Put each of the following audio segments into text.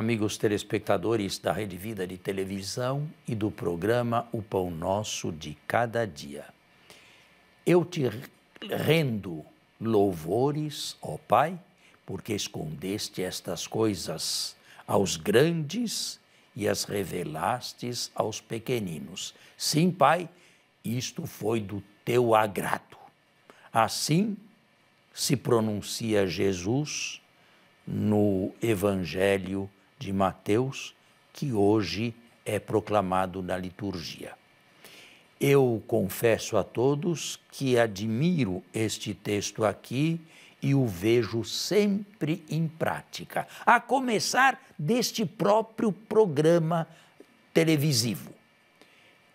amigos telespectadores da Rede Vida de Televisão e do programa O Pão Nosso de Cada Dia. Eu te rendo louvores, ó Pai, porque escondeste estas coisas aos grandes e as revelastes aos pequeninos. Sim, Pai, isto foi do teu agrado. Assim se pronuncia Jesus no Evangelho de Mateus, que hoje é proclamado na liturgia. Eu confesso a todos que admiro este texto aqui e o vejo sempre em prática, a começar deste próprio programa televisivo.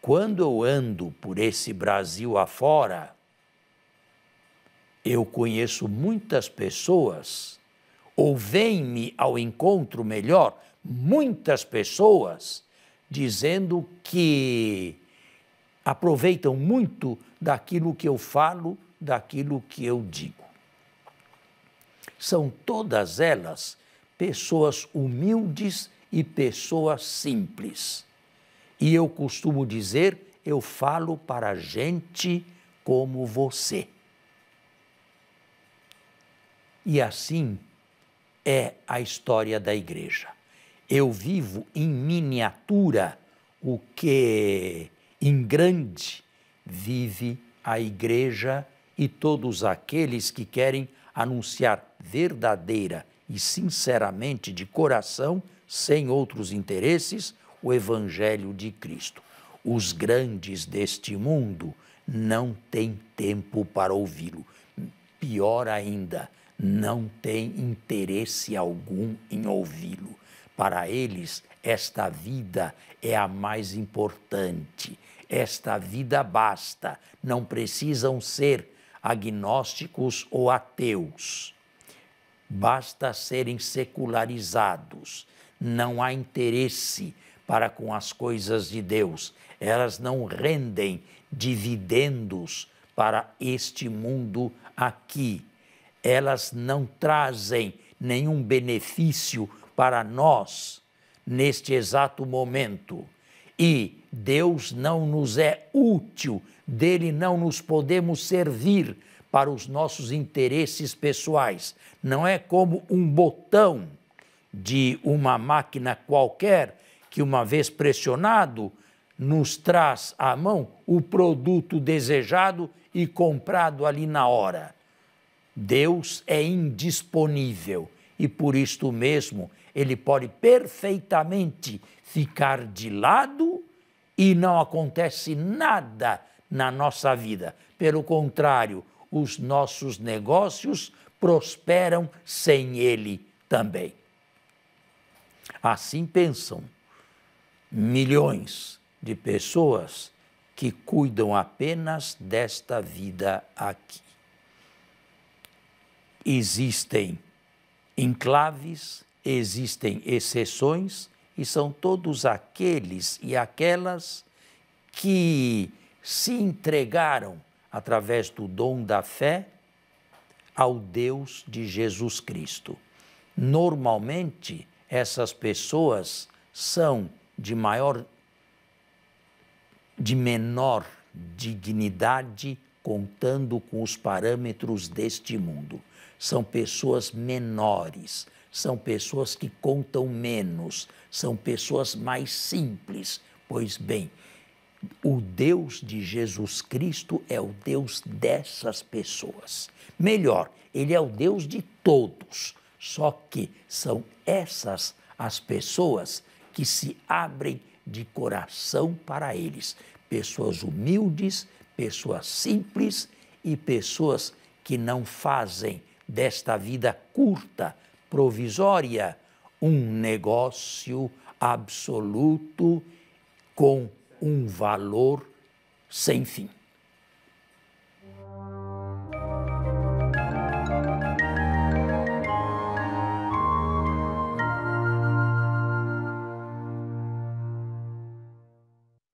Quando eu ando por esse Brasil afora, eu conheço muitas pessoas ou vem-me ao encontro melhor muitas pessoas dizendo que aproveitam muito daquilo que eu falo, daquilo que eu digo. São todas elas pessoas humildes e pessoas simples. E eu costumo dizer, eu falo para gente como você. E assim é a história da igreja. Eu vivo em miniatura o que em grande vive a igreja e todos aqueles que querem anunciar verdadeira e sinceramente de coração, sem outros interesses, o evangelho de Cristo. Os grandes deste mundo não têm tempo para ouvi-lo. Pior ainda, não tem interesse algum em ouvi-lo. Para eles, esta vida é a mais importante. Esta vida basta, não precisam ser agnósticos ou ateus. Basta serem secularizados. Não há interesse para com as coisas de Deus. Elas não rendem dividendos para este mundo aqui elas não trazem nenhum benefício para nós neste exato momento. E Deus não nos é útil, dele não nos podemos servir para os nossos interesses pessoais. Não é como um botão de uma máquina qualquer que, uma vez pressionado, nos traz à mão o produto desejado e comprado ali na hora. Deus é indisponível e por isto mesmo ele pode perfeitamente ficar de lado e não acontece nada na nossa vida. Pelo contrário, os nossos negócios prosperam sem ele também. Assim pensam milhões de pessoas que cuidam apenas desta vida aqui. Existem enclaves, existem exceções, e são todos aqueles e aquelas que se entregaram através do dom da fé ao Deus de Jesus Cristo. Normalmente, essas pessoas são de maior de menor dignidade contando com os parâmetros deste mundo. São pessoas menores, são pessoas que contam menos, são pessoas mais simples. Pois bem, o Deus de Jesus Cristo é o Deus dessas pessoas. Melhor, ele é o Deus de todos, só que são essas as pessoas que se abrem de coração para eles. Pessoas humildes, pessoas simples e pessoas que não fazem desta vida curta, provisória, um negócio absoluto com um valor sem fim.